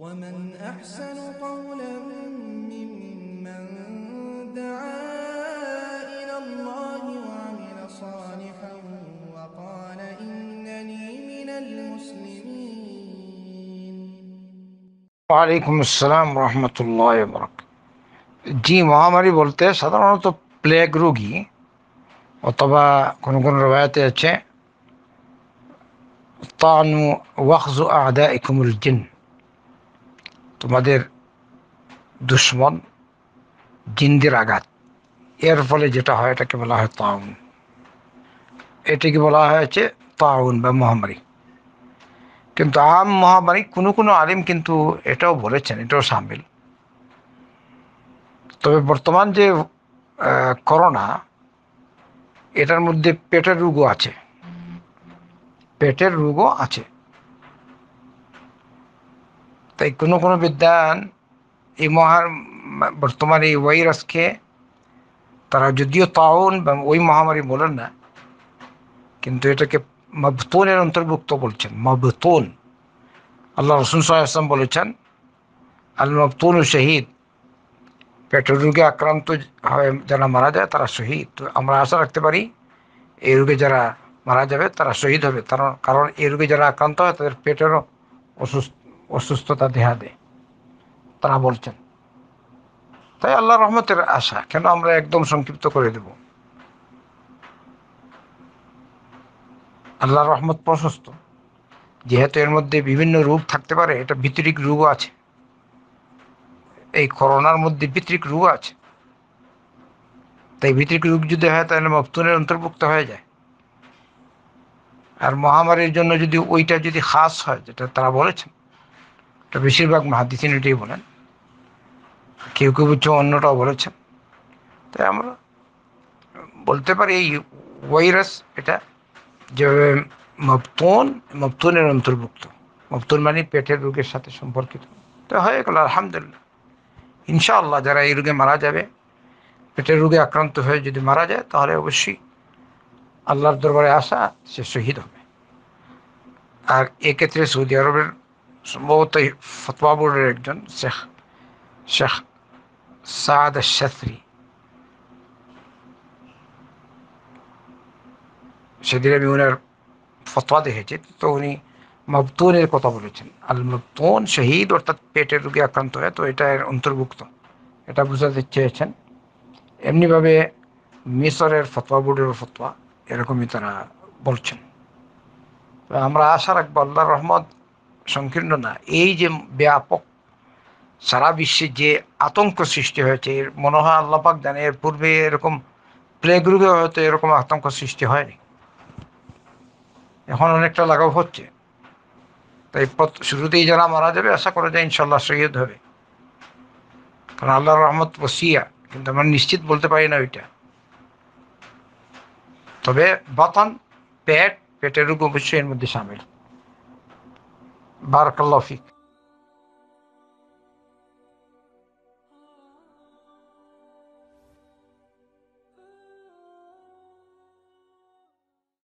ومن أحسن قولا ممن دعا إلى الله وعمل صالحا وقال إنني من المسلمين وعليكم السلام ورحمة الله وبركاته জি بولتے বলতে تو প্লেগ রোগী অথবা কোন কোন রবায়াতে আছে তানু ওয়াখজু আদা ইকুমুল জিন তোমাদের দুশ্মন জিন্দির আঘাত এর ফলে যেটা হয় এটাকে বলা হয় তাউন এটিকে বলা হয়েছে তাউন বা মহামারী কিন্তু আম মহামারী কোনো কোনো আলিম কিন্তু এটাও বলেছেন এটাও সামিল তবে বর্তমান যে করোনা এটার মধ্যে পেটের রোগও আছে পেটের রোগও আছে তাই কোনো কোনো বিদ্যান এই মহার বর্তমানে এই ভাইরাসকে তারা যদিও তাউন বা ওই মহামারী বলেন না কিন্তু এটাকে মবতনের অন্তর্ভুক্ত বলছেন মবতন আল্লাহ রসুন সাল্লাম বলেছেন আল মবতুন শহীদ পেটের রোগে আক্রান্ত হয় যারা মারা যায় তারা শহীদ তো আমরা আশা রাখতে পারি এই রোগে যারা মারা যাবে তারা শহীদ হবে কারণ কারণ এই রোগে যারা আক্রান্ত হয় তাদের পেটেরও অসুস্থ অসুস্থতা দেহা দেয় তারা বলছেন তাই আল্লাহ রহমতের আশা কেন আমরা একদম সংক্ষিপ্ত করে দেব আল্লাহ রহমত প্রশস্ত যেহেতু এর মধ্যে বিভিন্ন রূপ থাকতে পারে এটা ভিতরিক রূপ আছে এই করোনার মধ্যে ভিতরিক রূপ আছে তাই ভিতরিক রূপ যদি হয় তাহলে মফতুনের অন্তর্ভুক্ত হয়ে যায় আর মহামারীর জন্য যদি ওইটা যদি খাস হয় যেটা তারা বলেছেন এটা বেশিরভাগ মহাদিসিন এটাই বলেন কেউ কেউ বুঝছে অন্যটাও বলেছেন তাই আমরা বলতে পারি এই ভাইরাস এটা যেভাবে মফতন মফতনের অন্তর্ভুক্ত মফতন মানে পেটের রোগের সাথে সম্পর্কিত তো হয়ে গেল আলহামদুলিল্লাহ ইনশাআল্লাহ যারা এই রোগে মারা যাবে পেটের রোগে আক্রান্ত হয়ে যদি মারা যায় তাহলে অবশ্যই আল্লাহর দরবারে আসা সে শহীদ হবে আর এক্ষেত্রে সৌদি আরবের সম্ভবত ফতোয়া বোর্ডের একজন শেখ শেখ সাদ শাস্ত্রী সেদিন আমি ওনার ফতোয়া দেখেছি তো উনি মবতুনের কথা বলেছেন আল মবতুন শহীদ অর্থাৎ পেটের রোগে আক্রান্ত হয় তো এটা অন্তর্ভুক্ত এটা বোঝাতে চেয়েছেন এমনিভাবে মিশরের ফতোয়া বোর্ডের ফতোয়া এরকমই তারা বলছেন আমরা আশা রাখবো আল্লাহ রহমত সংকীর্ণ না এই যে ব্যাপক সারা বিশ্বে যে আতঙ্ক সৃষ্টি হয়েছে এর মনে হয় আল্লাপাক জানে এর পূর্বে এরকম প্লেগ রুগে হয়তো এরকম আতঙ্ক সৃষ্টি হয়নি এখন অনেকটা লাগাও হচ্ছে তাই শুরুতেই যারা মারা যাবে আশা করা যায় ইনশাল্লাহ সৈয়দ হবে কারণ আল্লাহ রহমত বসিয়া কিন্তু আমরা নিশ্চিত বলতে পারি না ওইটা তবে বাতান পেট পেটের রোগ অবশ্যই এর মধ্যে সামিল Barakallahu